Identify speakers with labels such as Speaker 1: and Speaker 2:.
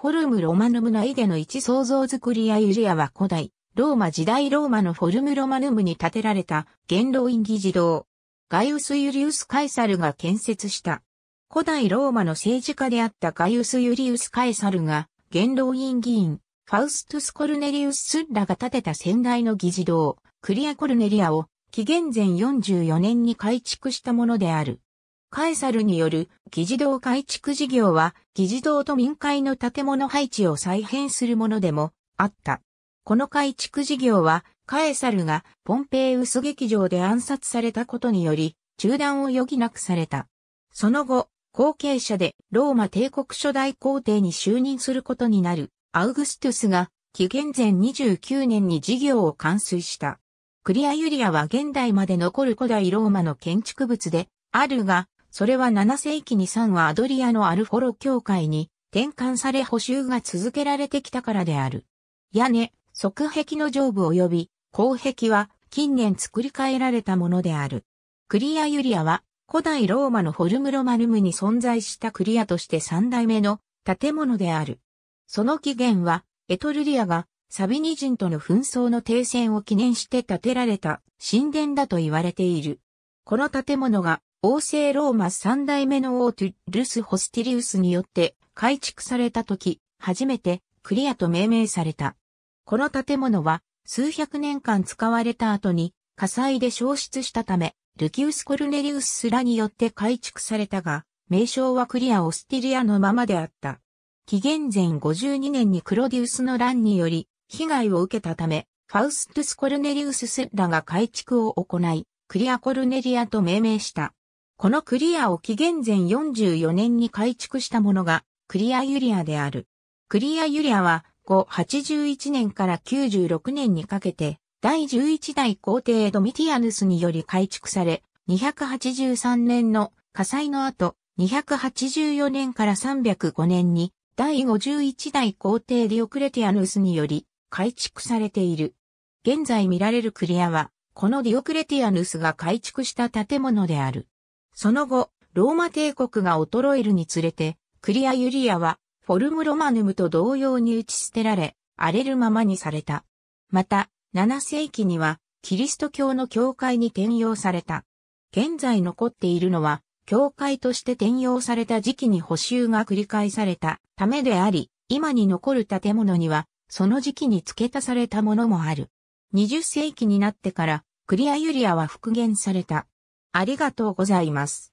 Speaker 1: フォルムロマヌムのイデの一創造作りやユリアは古代、ローマ時代ローマのフォルムロマヌムに建てられた元老院議事堂。ガイウス・ユリウス・カエサルが建設した。古代ローマの政治家であったガイウス・ユリウス・カエサルが、元老院議員、ファウストス・コルネリウス・スッラが建てた先代の議事堂、クリア・コルネリアを、紀元前44年に改築したものである。カエサルによる議事堂改築事業は議事堂と民会の建物配置を再編するものでもあった。この改築事業はカエサルがポンペイウス劇場で暗殺されたことにより中断を余儀なくされた。その後、後継者でローマ帝国初代皇帝に就任することになるアウグストゥスが紀元前29年に事業を完遂した。クリアユリアは現代まで残る古代ローマの建築物であるが、それは7世紀に3はアドリアのアルフォロ教会に転換され補修が続けられてきたからである。屋根、側壁の上部及び後壁は近年作り変えられたものである。クリアユリアは古代ローマのフォルムロマヌムに存在したクリアとして3代目の建物である。その起源はエトルリアがサビニ人との紛争の停戦を記念して建てられた神殿だと言われている。この建物が王政ローマ三代目の王トゥルス・ホスティリウスによって改築された時、初めてクリアと命名された。この建物は数百年間使われた後に火災で消失したため、ルキウス・コルネリウスらによって改築されたが、名称はクリア・オスティリアのままであった。紀元前52年にクロディウスの乱により被害を受けたため、ファウストゥス・コルネリウススらが改築を行い、クリア・コルネリアと命名した。このクリアを紀元前44年に改築したものが、クリアユリアである。クリアユリアは、5 81年から96年にかけて、第11代皇帝ドミティアヌスにより改築され、283年の火災の後、284年から305年に、第51代皇帝ディオクレティアヌスにより、改築されている。現在見られるクリアは、このディオクレティアヌスが改築した建物である。その後、ローマ帝国が衰えるにつれて、クリア・ユリアは、フォルム・ロマヌムと同様に打ち捨てられ、荒れるままにされた。また、7世紀には、キリスト教の教会に転用された。現在残っているのは、教会として転用された時期に補修が繰り返されたためであり、今に残る建物には、その時期に付け足されたものもある。20世紀になってから、クリア・ユリアは復元された。ありがとうございます。